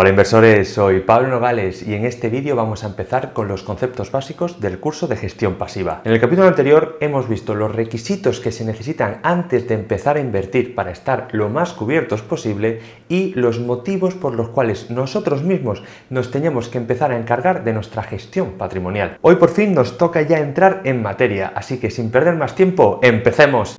Hola inversores, soy Pablo Nogales y en este vídeo vamos a empezar con los conceptos básicos del curso de gestión pasiva. En el capítulo anterior hemos visto los requisitos que se necesitan antes de empezar a invertir para estar lo más cubiertos posible y los motivos por los cuales nosotros mismos nos teníamos que empezar a encargar de nuestra gestión patrimonial. Hoy por fin nos toca ya entrar en materia, así que sin perder más tiempo, empecemos.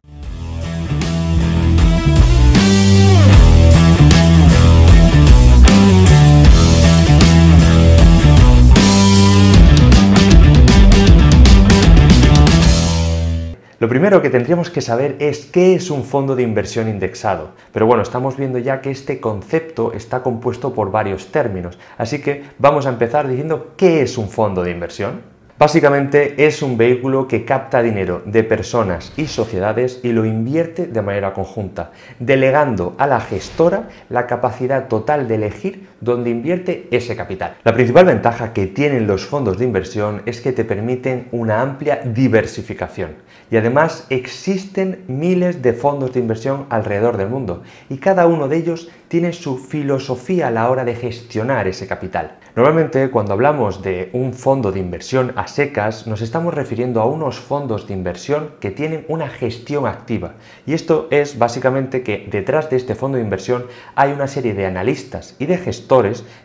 Lo primero que tendríamos que saber es qué es un fondo de inversión indexado. Pero bueno, estamos viendo ya que este concepto está compuesto por varios términos, así que vamos a empezar diciendo qué es un fondo de inversión. Básicamente es un vehículo que capta dinero de personas y sociedades y lo invierte de manera conjunta, delegando a la gestora la capacidad total de elegir donde invierte ese capital. La principal ventaja que tienen los fondos de inversión es que te permiten una amplia diversificación y además existen miles de fondos de inversión alrededor del mundo y cada uno de ellos tiene su filosofía a la hora de gestionar ese capital. Normalmente cuando hablamos de un fondo de inversión a secas nos estamos refiriendo a unos fondos de inversión que tienen una gestión activa y esto es básicamente que detrás de este fondo de inversión hay una serie de analistas y de gestores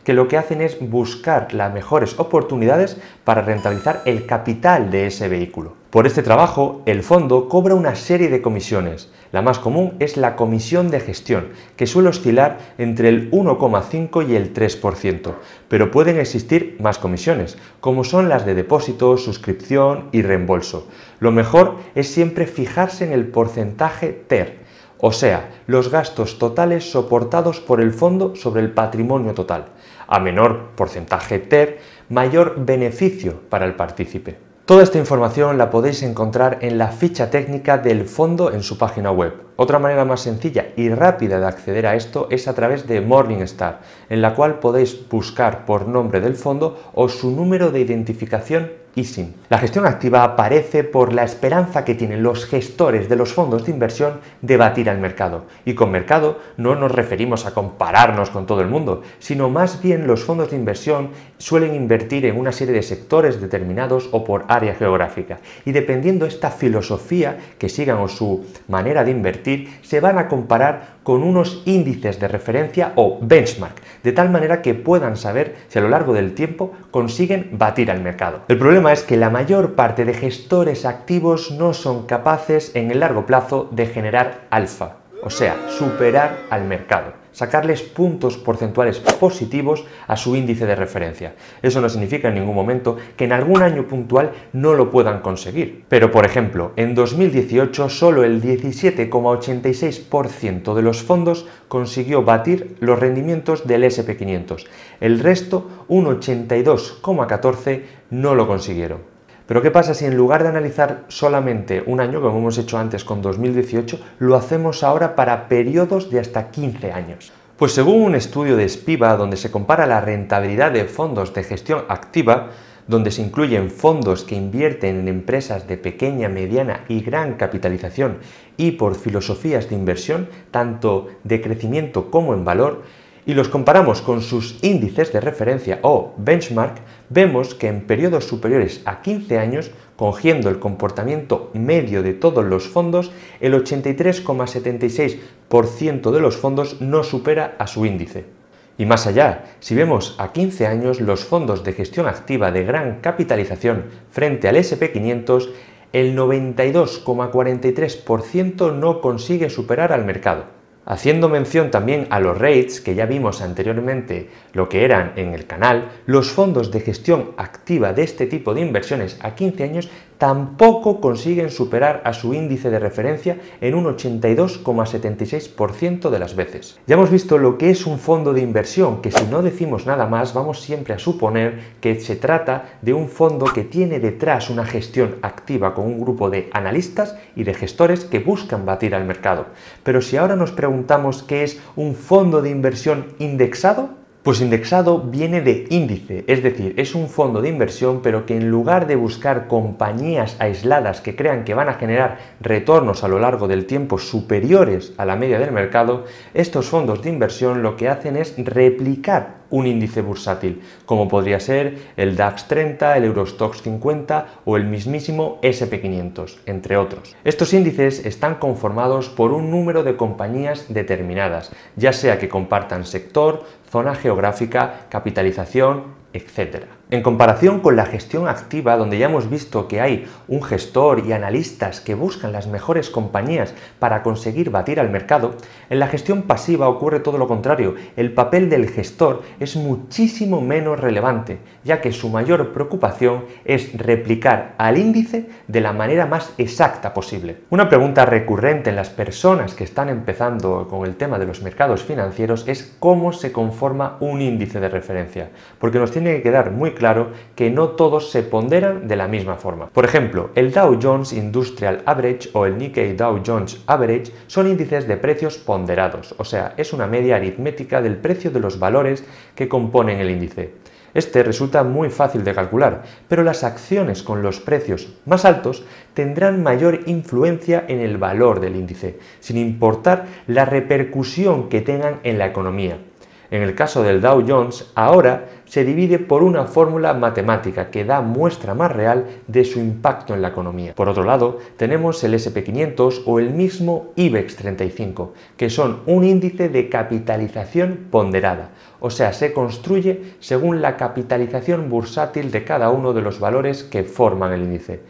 que lo que hacen es buscar las mejores oportunidades para rentabilizar el capital de ese vehículo. Por este trabajo, el fondo cobra una serie de comisiones. La más común es la comisión de gestión, que suele oscilar entre el 1,5 y el 3%, pero pueden existir más comisiones, como son las de depósito, suscripción y reembolso. Lo mejor es siempre fijarse en el porcentaje TER, o sea, los gastos totales soportados por el fondo sobre el patrimonio total. A menor porcentaje TER, mayor beneficio para el partícipe. Toda esta información la podéis encontrar en la ficha técnica del fondo en su página web. Otra manera más sencilla y rápida de acceder a esto es a través de Morningstar, en la cual podéis buscar por nombre del fondo o su número de identificación ISIN. La gestión activa aparece por la esperanza que tienen los gestores de los fondos de inversión de batir al mercado. Y con mercado no nos referimos a compararnos con todo el mundo, sino más bien los fondos de inversión suelen invertir en una serie de sectores determinados o por área geográfica. Y dependiendo esta filosofía que sigan o su manera de invertir, se van a comparar con unos índices de referencia o benchmark, de tal manera que puedan saber si a lo largo del tiempo consiguen batir al mercado. El problema es que la mayor parte de gestores activos no son capaces en el largo plazo de generar alfa, o sea, superar al mercado sacarles puntos porcentuales positivos a su índice de referencia. Eso no significa en ningún momento que en algún año puntual no lo puedan conseguir. Pero, por ejemplo, en 2018 solo el 17,86% de los fondos consiguió batir los rendimientos del SP500. El resto, un 82,14%, no lo consiguieron. Pero ¿qué pasa si en lugar de analizar solamente un año, como hemos hecho antes con 2018, lo hacemos ahora para periodos de hasta 15 años? Pues según un estudio de Spiva, donde se compara la rentabilidad de fondos de gestión activa, donde se incluyen fondos que invierten en empresas de pequeña, mediana y gran capitalización y por filosofías de inversión, tanto de crecimiento como en valor, y los comparamos con sus índices de referencia o benchmark, vemos que en periodos superiores a 15 años, cogiendo el comportamiento medio de todos los fondos, el 83,76% de los fondos no supera a su índice. Y más allá, si vemos a 15 años los fondos de gestión activa de gran capitalización frente al SP500, el 92,43% no consigue superar al mercado. Haciendo mención también a los rates que ya vimos anteriormente lo que eran en el canal, los fondos de gestión activa de este tipo de inversiones a 15 años tampoco consiguen superar a su índice de referencia en un 82,76% de las veces. Ya hemos visto lo que es un fondo de inversión, que si no decimos nada más vamos siempre a suponer que se trata de un fondo que tiene detrás una gestión activa con un grupo de analistas y de gestores que buscan batir al mercado. Pero si ahora nos preguntamos qué es un fondo de inversión indexado, pues indexado viene de índice, es decir, es un fondo de inversión pero que en lugar de buscar compañías aisladas que crean que van a generar retornos a lo largo del tiempo superiores a la media del mercado, estos fondos de inversión lo que hacen es replicar un índice bursátil, como podría ser el DAX 30, el Eurostox 50 o el mismísimo SP500, entre otros. Estos índices están conformados por un número de compañías determinadas, ya sea que compartan sector, zona geográfica, capitalización, etc. En comparación con la gestión activa, donde ya hemos visto que hay un gestor y analistas que buscan las mejores compañías para conseguir batir al mercado, en la gestión pasiva ocurre todo lo contrario. El papel del gestor es muchísimo menos relevante, ya que su mayor preocupación es replicar al índice de la manera más exacta posible. Una pregunta recurrente en las personas que están empezando con el tema de los mercados financieros es cómo se conforma un índice de referencia, porque nos tiene que quedar muy claro que no todos se ponderan de la misma forma. Por ejemplo, el Dow Jones Industrial Average o el Nikkei Dow Jones Average son índices de precios ponderados, o sea, es una media aritmética del precio de los valores que componen el índice. Este resulta muy fácil de calcular, pero las acciones con los precios más altos tendrán mayor influencia en el valor del índice, sin importar la repercusión que tengan en la economía. En el caso del Dow Jones, ahora se divide por una fórmula matemática que da muestra más real de su impacto en la economía. Por otro lado, tenemos el SP500 o el mismo IBEX 35, que son un índice de capitalización ponderada, o sea, se construye según la capitalización bursátil de cada uno de los valores que forman el índice.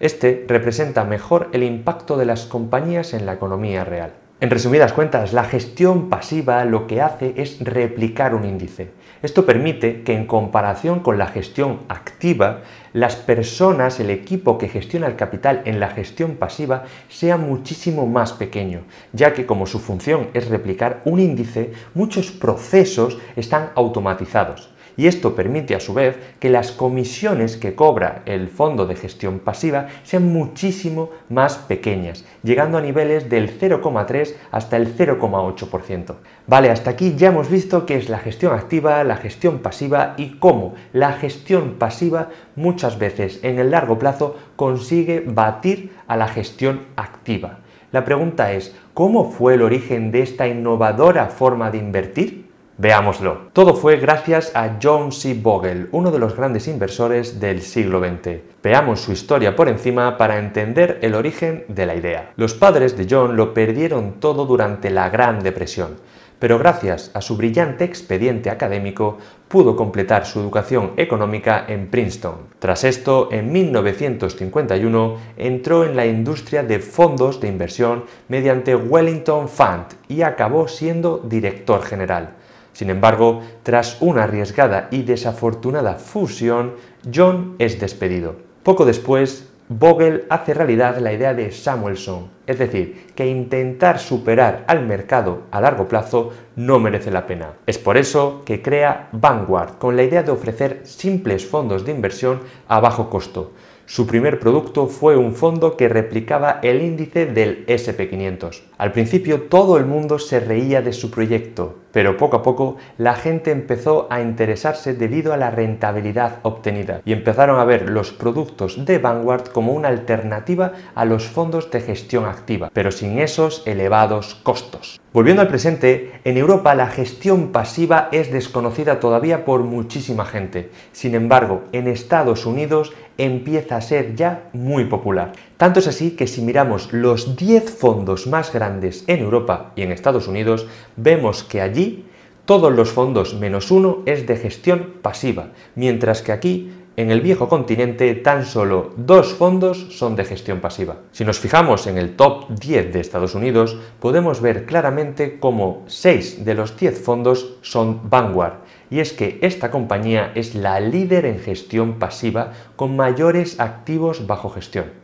Este representa mejor el impacto de las compañías en la economía real. En resumidas cuentas, la gestión pasiva lo que hace es replicar un índice. Esto permite que en comparación con la gestión activa, las personas, el equipo que gestiona el capital en la gestión pasiva sea muchísimo más pequeño, ya que como su función es replicar un índice, muchos procesos están automatizados y esto permite a su vez que las comisiones que cobra el fondo de gestión pasiva sean muchísimo más pequeñas, llegando a niveles del 0,3 hasta el 0,8%. Vale, hasta aquí ya hemos visto qué es la gestión activa, la gestión pasiva y cómo la gestión pasiva muchas veces en el largo plazo consigue batir a la gestión activa. La pregunta es, ¿cómo fue el origen de esta innovadora forma de invertir? Veámoslo. Todo fue gracias a John C. Bogle, uno de los grandes inversores del siglo XX. Veamos su historia por encima para entender el origen de la idea. Los padres de John lo perdieron todo durante la Gran Depresión, pero gracias a su brillante expediente académico pudo completar su educación económica en Princeton. Tras esto, en 1951 entró en la industria de fondos de inversión mediante Wellington Fund y acabó siendo director general. Sin embargo, tras una arriesgada y desafortunada fusión, John es despedido. Poco después, Vogel hace realidad la idea de Samuelson, es decir, que intentar superar al mercado a largo plazo no merece la pena. Es por eso que crea Vanguard con la idea de ofrecer simples fondos de inversión a bajo costo. Su primer producto fue un fondo que replicaba el índice del SP500. Al principio todo el mundo se reía de su proyecto, pero poco a poco la gente empezó a interesarse debido a la rentabilidad obtenida y empezaron a ver los productos de Vanguard como una alternativa a los fondos de gestión activa, pero sin esos elevados costos. Volviendo al presente, en Europa la gestión pasiva es desconocida todavía por muchísima gente. Sin embargo, en Estados Unidos empieza a ser ya muy popular. Tanto es así que si miramos los 10 fondos más grandes en Europa y en Estados Unidos, vemos que allí todos los fondos menos uno es de gestión pasiva, mientras que aquí en el viejo continente tan solo dos fondos son de gestión pasiva. Si nos fijamos en el top 10 de Estados Unidos, podemos ver claramente cómo 6 de los 10 fondos son Vanguard. Y es que esta compañía es la líder en gestión pasiva con mayores activos bajo gestión.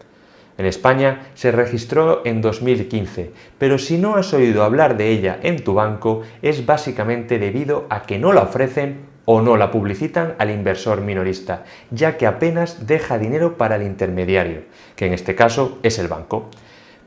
En España se registró en 2015, pero si no has oído hablar de ella en tu banco es básicamente debido a que no la ofrecen o no la publicitan al inversor minorista, ya que apenas deja dinero para el intermediario, que en este caso es el banco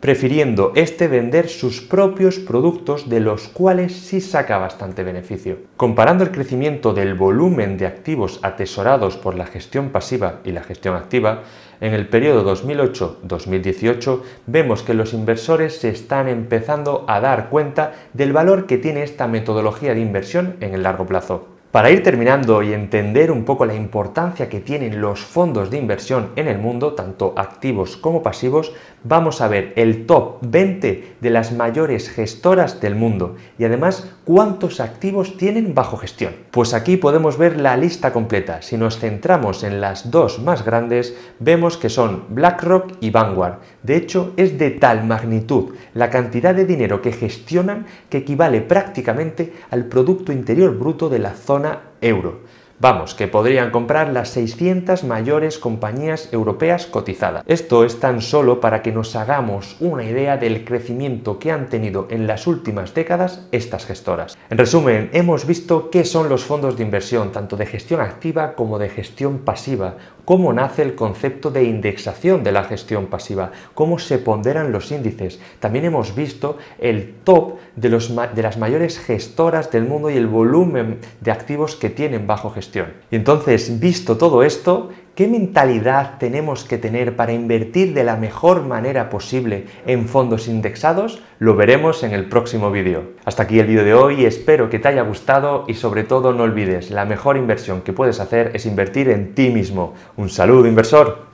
prefiriendo este vender sus propios productos de los cuales sí saca bastante beneficio. Comparando el crecimiento del volumen de activos atesorados por la gestión pasiva y la gestión activa, en el periodo 2008-2018 vemos que los inversores se están empezando a dar cuenta del valor que tiene esta metodología de inversión en el largo plazo. Para ir terminando y entender un poco la importancia que tienen los fondos de inversión en el mundo, tanto activos como pasivos, vamos a ver el top 20 de las mayores gestoras del mundo y además cuántos activos tienen bajo gestión. Pues aquí podemos ver la lista completa. Si nos centramos en las dos más grandes, vemos que son BlackRock y Vanguard, de hecho, es de tal magnitud la cantidad de dinero que gestionan que equivale prácticamente al Producto Interior Bruto de la zona euro. Vamos, que podrían comprar las 600 mayores compañías europeas cotizadas. Esto es tan solo para que nos hagamos una idea del crecimiento que han tenido en las últimas décadas estas gestoras. En resumen, hemos visto qué son los fondos de inversión, tanto de gestión activa como de gestión pasiva, cómo nace el concepto de indexación de la gestión pasiva, cómo se ponderan los índices. También hemos visto el top de, las mayores gestoras del mundo y el volumen de activos que tienen bajo gestión. Y entonces, visto todo esto, ¿Qué mentalidad tenemos que tener para invertir de la mejor manera posible en fondos indexados? Lo veremos en el próximo vídeo. Hasta aquí el vídeo de hoy, espero que te haya gustado y sobre todo no olvides, la mejor inversión que puedes hacer es invertir en ti mismo. Un saludo inversor.